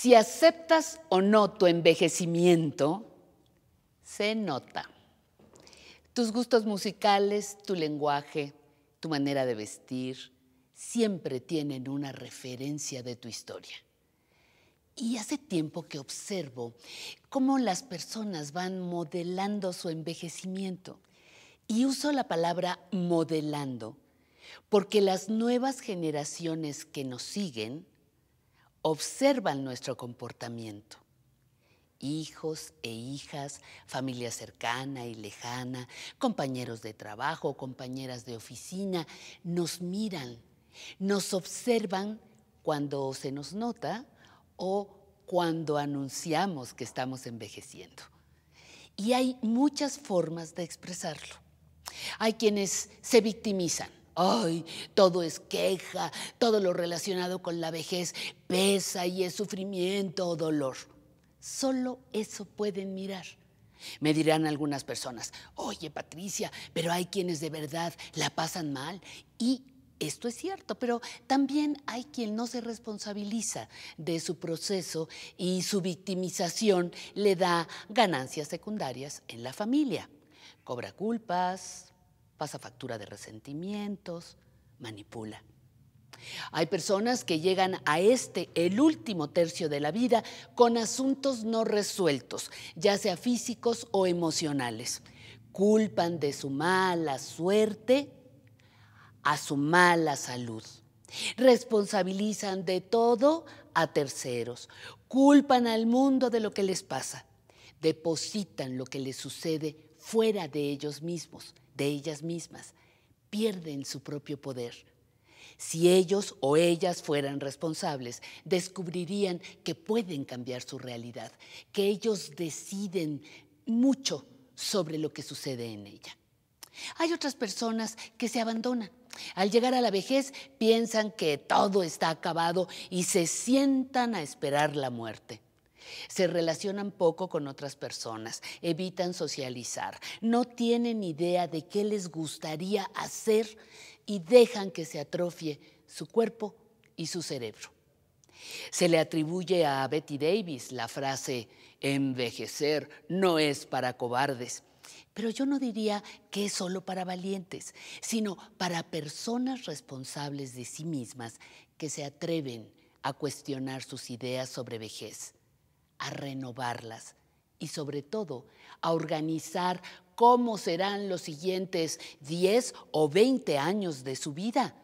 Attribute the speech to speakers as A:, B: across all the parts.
A: Si aceptas o no tu envejecimiento, se nota. Tus gustos musicales, tu lenguaje, tu manera de vestir, siempre tienen una referencia de tu historia. Y hace tiempo que observo cómo las personas van modelando su envejecimiento. Y uso la palabra modelando, porque las nuevas generaciones que nos siguen observan nuestro comportamiento. Hijos e hijas, familia cercana y lejana, compañeros de trabajo, compañeras de oficina, nos miran, nos observan cuando se nos nota o cuando anunciamos que estamos envejeciendo. Y hay muchas formas de expresarlo. Hay quienes se victimizan Ay, todo es queja, todo lo relacionado con la vejez pesa y es sufrimiento o dolor. Solo eso pueden mirar. Me dirán algunas personas, oye Patricia, pero hay quienes de verdad la pasan mal y esto es cierto, pero también hay quien no se responsabiliza de su proceso y su victimización le da ganancias secundarias en la familia. Cobra culpas, pasa factura de resentimientos, manipula. Hay personas que llegan a este, el último tercio de la vida, con asuntos no resueltos, ya sea físicos o emocionales. Culpan de su mala suerte a su mala salud. Responsabilizan de todo a terceros. Culpan al mundo de lo que les pasa. Depositan lo que les sucede fuera de ellos mismos de ellas mismas, pierden su propio poder. Si ellos o ellas fueran responsables, descubrirían que pueden cambiar su realidad, que ellos deciden mucho sobre lo que sucede en ella. Hay otras personas que se abandonan. Al llegar a la vejez piensan que todo está acabado y se sientan a esperar la muerte se relacionan poco con otras personas, evitan socializar, no tienen idea de qué les gustaría hacer y dejan que se atrofie su cuerpo y su cerebro. Se le atribuye a Betty Davis la frase, envejecer no es para cobardes, pero yo no diría que es solo para valientes, sino para personas responsables de sí mismas que se atreven a cuestionar sus ideas sobre vejez a renovarlas y sobre todo a organizar cómo serán los siguientes 10 o 20 años de su vida.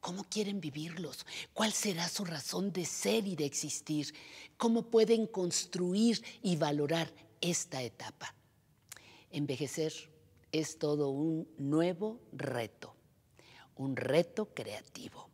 A: ¿Cómo quieren vivirlos? ¿Cuál será su razón de ser y de existir? ¿Cómo pueden construir y valorar esta etapa? Envejecer es todo un nuevo reto, un reto creativo.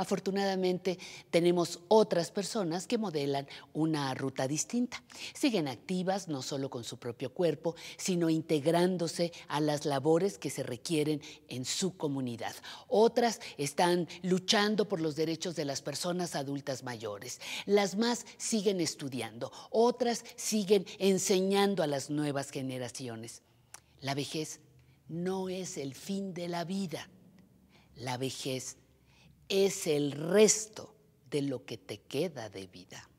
A: Afortunadamente tenemos otras personas que modelan una ruta distinta. Siguen activas no solo con su propio cuerpo, sino integrándose a las labores que se requieren en su comunidad. Otras están luchando por los derechos de las personas adultas mayores. Las más siguen estudiando, otras siguen enseñando a las nuevas generaciones. La vejez no es el fin de la vida. La vejez es el resto de lo que te queda de vida.